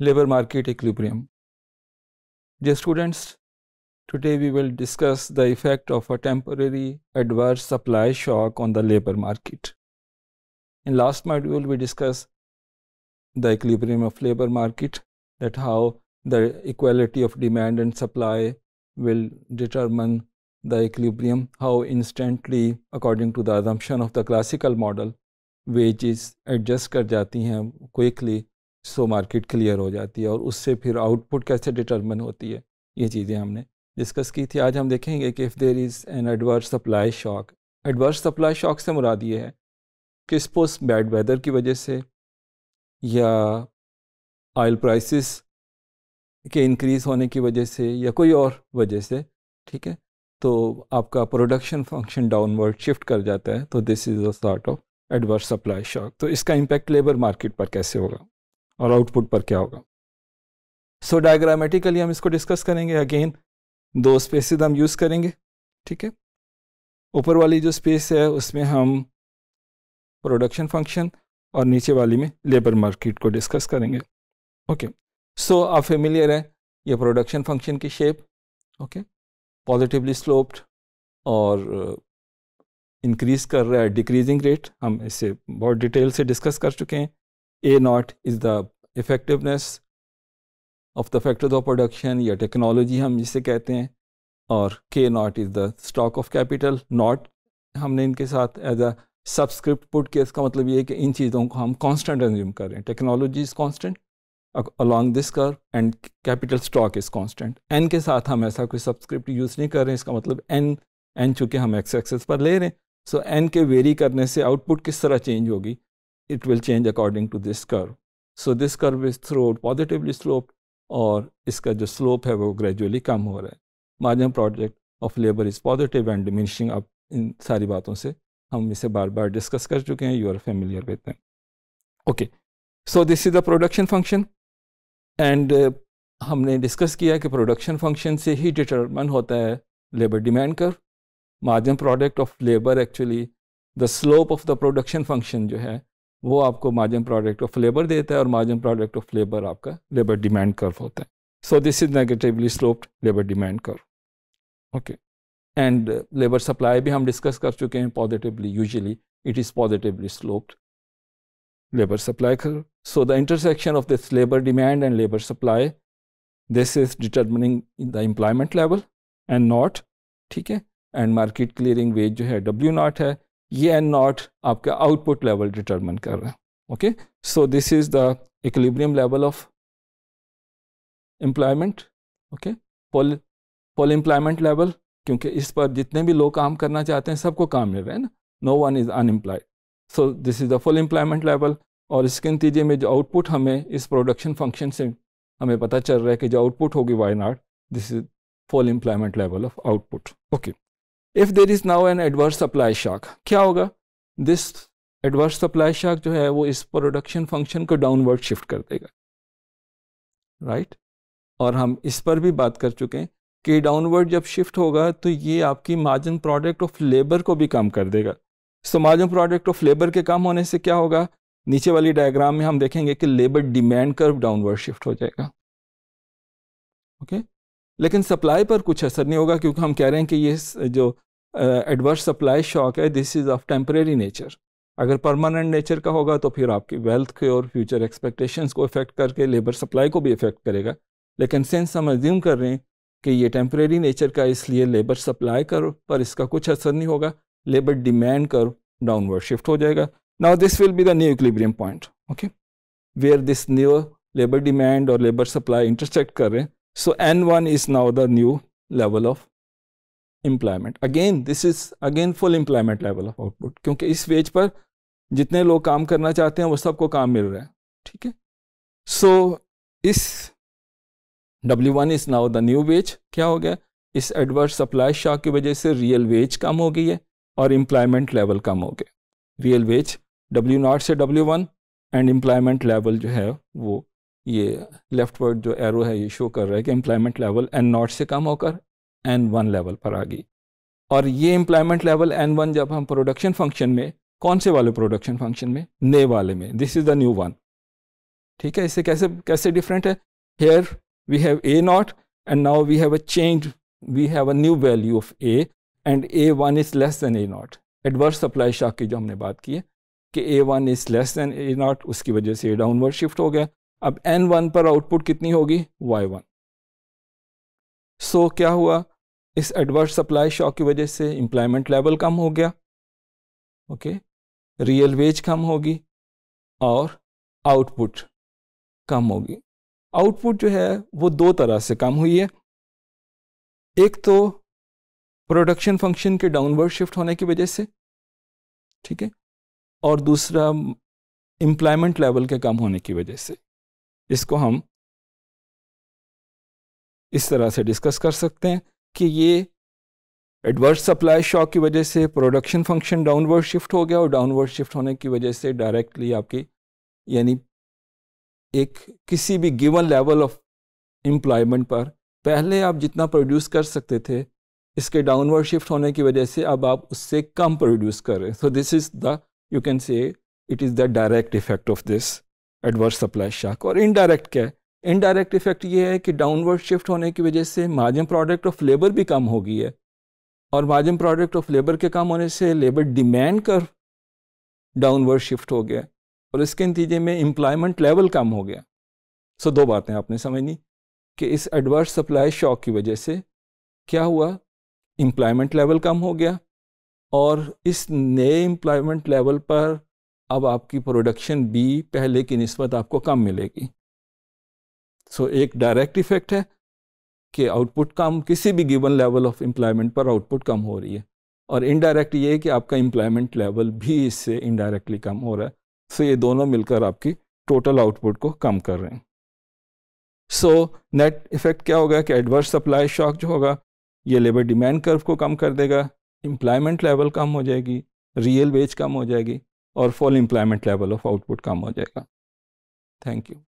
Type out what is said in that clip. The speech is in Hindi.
labor market equilibrium. Dear students, today we will discuss the effect of a temporary adverse supply shock on the labor market. In last module, we discussed the equilibrium of labor market, that how the equality of demand and supply will determine the equilibrium, how instantly according to the assumption of the classical model, wages adjust kar jati hain quickly so market clear हो जाती है और उससे फिर आउटपुट कैसे डिटर्मन होती है ये चीज़ें हमने डिस्कस की थी आज हम देखेंगे कि if there is an adverse supply shock adverse supply shock से मुराद ये है कि सपोज बैड वेदर की वजह से या आयल प्राइसेस के इंक्रीज़ होने की वजह से या कोई और वजह से ठीक है तो आपका प्रोडक्शन फंक्शन डाउनवर्ड शिफ्ट कर जाता है तो this is the start of adverse supply shock तो इसका इम्पैक्ट लेबर मार्केट पर कैसे होगा और आउटपुट पर क्या होगा सो so, डायग्रामेटिकली हम इसको डिस्कस करेंगे अगेन दो स्पेसेस हम यूज़ करेंगे ठीक है ऊपर वाली जो स्पेस है उसमें हम प्रोडक्शन फंक्शन और नीचे वाली में लेबर मार्केट को डिस्कस करेंगे ओके सो आप फेमिलियर हैं ये प्रोडक्शन फंक्शन की शेप ओके पॉजिटिवली स्लोप्ड और इंक्रीज़ uh, कर रहा है डिक्रीजिंग रेट हम इसे बहुत डिटेल से डिस्कस कर चुके हैं A naught is the effectiveness of the factors of production या technology हम जिसे कहते हैं और K naught is the stock of capital naught हमने इनके साथ as a subscript put किया इसका मतलब ये है कि इन चीज़ों को हम constant एज्यूम कर रहे हैं technology is constant along this curve and capital stock is constant n के साथ हम ऐसा कोई subscript use नहीं कर रहे हैं इसका मतलब n n चूँकि हम x एक्सेस पर ले रहे हैं सो so, n के वेरी करने से आउटपुट किस तरह चेंज होगी it will change according to this curve. So this curve is throughout positively sloped और इसका जो स्लोप है वो ग्रेजुअली कम हो रहा है margin project of labour is positive and diminishing आप इन सारी बातों से हम इसे बार बार डिस्कस कर चुके हैं you are familiar with them okay so this is the production function and हमने डिस्कस किया कि प्रोडक्शन फंक्शन से ही डिटर्मन होता है लेबर डिमांड कर margin product of labour actually the slope of the production function जो है वो आपको मार्जिन प्रोडक्ट ऑफ लेबर देता है और मार्जिन प्रोडक्ट ऑफ लेबर आपका लेबर डिमांड कर्व होता है so this is negatively sloped labour demand curve okay and labour supply भी हम डिस्कस कर चुके हैं positively usually it is positively sloped labour supply curve so the intersection of this labour demand and labour supply this is determining the employment level and not ठीक है एंड मार्केट क्लियरिंग वेज जो है डब्ल्यू नॉट है ये एन नॉट आपका आउटपुट लेवल डिटरमिन कर रहा है okay so this is the equilibrium level of employment okay pole pole employment level क्योंकि इस पर जितने भी लोग काम करना चाहते हैं सबको काम मिल रहा है ना no one is unemployed so this is the full employment level और इसके नतीजे में जो आउटपुट हमें इस प्रोडक्शन फंक्शन से हमें पता चल रहा है कि जो आउटपुट होगी why not this is full employment level of output okay if there is now an adverse supply shock क्या होगा दिस एडवर्स सप्लाई शॉक जो है वो इस प्रोडक्शन फंक्शन को डाउनवर्ड शिफ्ट कर देगा राइट right? और हम इस पर भी बात कर चुके हैं कि डाउनवर्ड जब शिफ्ट होगा तो ये आपकी मार्जिन प्रोडक्ट ऑफ लेबर को भी कम कर देगा so margin product of labour के कम होने से क्या होगा नीचे वाली डायग्राम में हम देखेंगे कि labour demand curve downward shift हो जाएगा ओके okay? लेकिन सप्लाई पर कुछ असर नहीं होगा क्योंकि हम कह रहे हैं कि ये जो एडवर्स सप्लाई शॉक है this is of temporary nature अगर परमानेंट नेचर का होगा तो फिर आपकी वेल्थ के और फ्यूचर एक्सपेक्टेशंस को इफेक्ट करके लेबर सप्लाई को भी इफेक्ट करेगा लेकिन सेंस हम एज्यूम कर रहे हैं कि ये टेम्परेरी नेचर का इसलिए लेबर सप्लाई कर पर इसका कुछ असर नहीं होगा labour demand curve downward shift हो जाएगा now this will be the new equilibrium point okay where this new labour demand और लेबर सप्लाई इंटरसेक्ट कर रहे हैं so N one is now the new level of employment again this is again full employment level of output क्योंकि इस वेज पर जितने लोग काम करना चाहते हैं वो सबको काम मिल रहा है ठीक है सो इस W1 one is now the new wage क्या हो गया इस एडवर्स सप्लाई शॉक की वजह से रियल वेज कम हो गई है और एम्प्लॉयमेंट लेवल कम हो गया रियल वेज डब्ल्यू से W one and employment level जो है वो ये लेफ्ट वर्ड जो एरो है ये शो कर रहा है कि एम्प्लॉयमेंट लेवल एन नॉट से कम होकर एन वन लेवल पर आ गई और ये एम्प्लॉयमेंट लेवल एन वन जब हम प्रोडक्शन फंक्शन में कौन से वाले प्रोडक्शन फंक्शन में नए वाले में this is the new one ठीक है इससे कैसे कैसे डिफरेंट है here we have A naught and now we have a change we have a new value of A and A one is less than A naught adverse supply shock की जो हमने बात की है कि A one is less than A naught उसकी वजह से डाउनवर्ड शिफ्ट हो गया अब एन वन पर आउटपुट कितनी होगी वाई वन सो क्या हुआ इस एडवर्स सप्लाई शॉक की वजह से एम्प्लॉयमेंट लेवल कम हो गया ओके रियल वेज कम होगी और आउटपुट कम होगी आउटपुट जो है वो दो तरह से कम हुई है एक तो प्रोडक्शन फंक्शन के डाउनवर्ड शिफ्ट होने की वजह से ठीक है और दूसरा एम्प्लॉयमेंट लेवल के कम होने की वजह से इसको हम इस तरह से डिस्कस कर सकते हैं कि ये एडवर्स सप्लाई शॉक की वजह से प्रोडक्शन फंक्शन डाउनवर्ड शिफ्ट हो गया और डाउनवर्ड शिफ्ट होने की वजह से डायरेक्टली आपकी यानी एक किसी भी गिवन लेवल ऑफ एम्प्लॉयमेंट पर पहले आप जितना प्रोड्यूस कर सकते थे इसके डाउनवर्ड शिफ्ट होने की वजह से अब आप उससे कम प्रोड्यूस कर रहे हैं so this is the you can say it is the direct effect of this adverse supply shock और इनडायरेक्ट क्या है इनडायरेक्ट इफेक्ट ये है कि डाउनवर्ड शिफ्ट होने की वजह से मार्जिन प्रोडक्ट ऑफ लेबर भी कम हो गई है और मार्जिन प्रोडक्ट ऑफ लेबर के कम होने से labour demand curve downward shift हो गया और इसके नतीजे में एम्प्लॉयमेंट लेवल कम हो गया सो दो बातें आपने समझनी कि इस एडवर्स सप्लाई शॉक की वजह से क्या हुआ एम्प्लॉयमेंट लेवल कम हो गया और इस नए एम्प्लॉयमेंट लेवल पर अब आपकी प्रोडक्शन भी पहले की नस्बत आपको कम मिलेगी सो so, एक डायरेक्ट इफेक्ट है कि आउटपुट कम किसी भी गिवन लेवल ऑफ एम्प्लॉयमेंट पर आउटपुट कम हो रही है और इनडायरेक्ट ये है कि आपका एम्प्लॉयमेंट लेवल भी इससे इनडायरेक्टली कम हो रहा है सो so, ये दोनों मिलकर आपकी टोटल आउटपुट को कम कर रहे हैं सो नेट इफेक्ट क्या होगा कि एडवर्स सप्लाई शॉक जो होगा ये लेबर डिमांड कर्व को कम कर देगा एम्प्लॉयमेंट लेवल कम हो जाएगी रियल वेज कम हो जाएगी और full employment level of output कम हो जाएगा थैंक यू